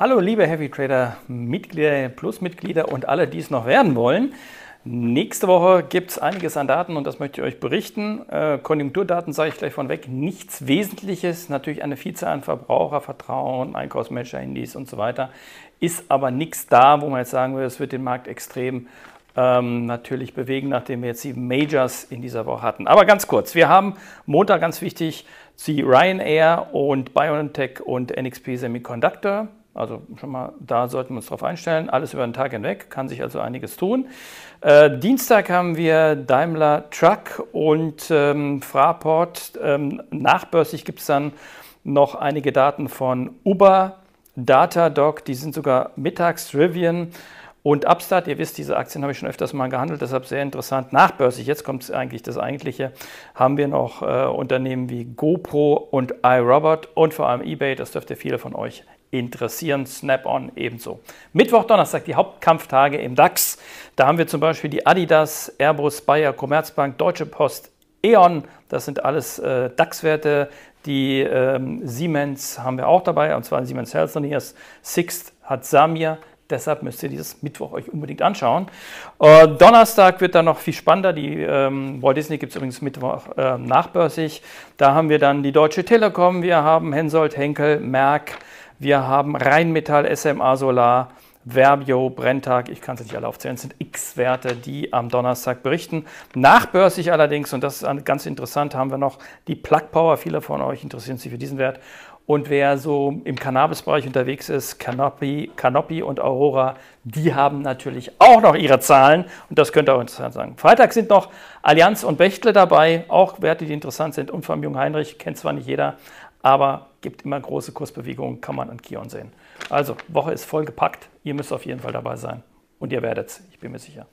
Hallo liebe Heavy Trader Mitglieder, Plusmitglieder und alle, die es noch werden wollen. Nächste Woche gibt es einiges an Daten und das möchte ich euch berichten. Äh, Konjunkturdaten sage ich gleich von weg. Nichts Wesentliches, natürlich eine Vielzahl an Verbrauchervertrauen, Einkaufsmanager-Indies und so weiter. Ist aber nichts da, wo man jetzt sagen würde, es wird den Markt extrem ähm, natürlich bewegen, nachdem wir jetzt die Majors in dieser Woche hatten. Aber ganz kurz, wir haben Montag ganz wichtig die Ryanair und BioNTech und NXP Semiconductor. Also schon mal, da sollten wir uns drauf einstellen. Alles über den Tag hinweg, kann sich also einiges tun. Äh, Dienstag haben wir Daimler Truck und ähm, Fraport. Ähm, nachbörslich gibt es dann noch einige Daten von Uber, Datadog, die sind sogar mittags Rivian und Upstart, ihr wisst, diese Aktien habe ich schon öfters mal gehandelt, deshalb sehr interessant. Nachbörsig, jetzt kommt eigentlich das Eigentliche, haben wir noch äh, Unternehmen wie GoPro und iRobot und vor allem eBay, das dürfte viele von euch interessieren. Snap-on ebenso. Mittwoch, Donnerstag die Hauptkampftage im DAX. Da haben wir zum Beispiel die Adidas, Airbus, Bayer, Commerzbank, Deutsche Post, E.ON. Das sind alles äh, DAX-Werte. Die ähm, Siemens haben wir auch dabei, und zwar Siemens Healthineers. Sixt hat Samir, Deshalb müsst ihr dieses Mittwoch euch unbedingt anschauen. Äh, Donnerstag wird dann noch viel spannender. Die ähm, Walt Disney gibt es übrigens Mittwoch äh, nachbörsig. Da haben wir dann die Deutsche Telekom, wir haben Hensoldt, Henkel, Merck, wir haben Rheinmetall, SMA Solar, Verbio, Brenntag, ich kann es nicht alle aufzählen, es sind x Werte, die am Donnerstag berichten. Nachbörsig allerdings, und das ist ganz interessant, haben wir noch die Plug Power. Viele von euch interessieren sich für diesen Wert. Und wer so im Cannabis-Bereich unterwegs ist, Canopy, Canopy und Aurora, die haben natürlich auch noch ihre Zahlen. Und das könnte auch interessant sein. Freitag sind noch Allianz und Bechtle dabei, auch Werte, die interessant sind. Und vom Jung Heinrich kennt zwar nicht jeder, aber gibt immer große Kursbewegungen, kann man an Kion sehen. Also, Woche ist voll gepackt. Ihr müsst auf jeden Fall dabei sein. Und ihr werdet's, ich bin mir sicher.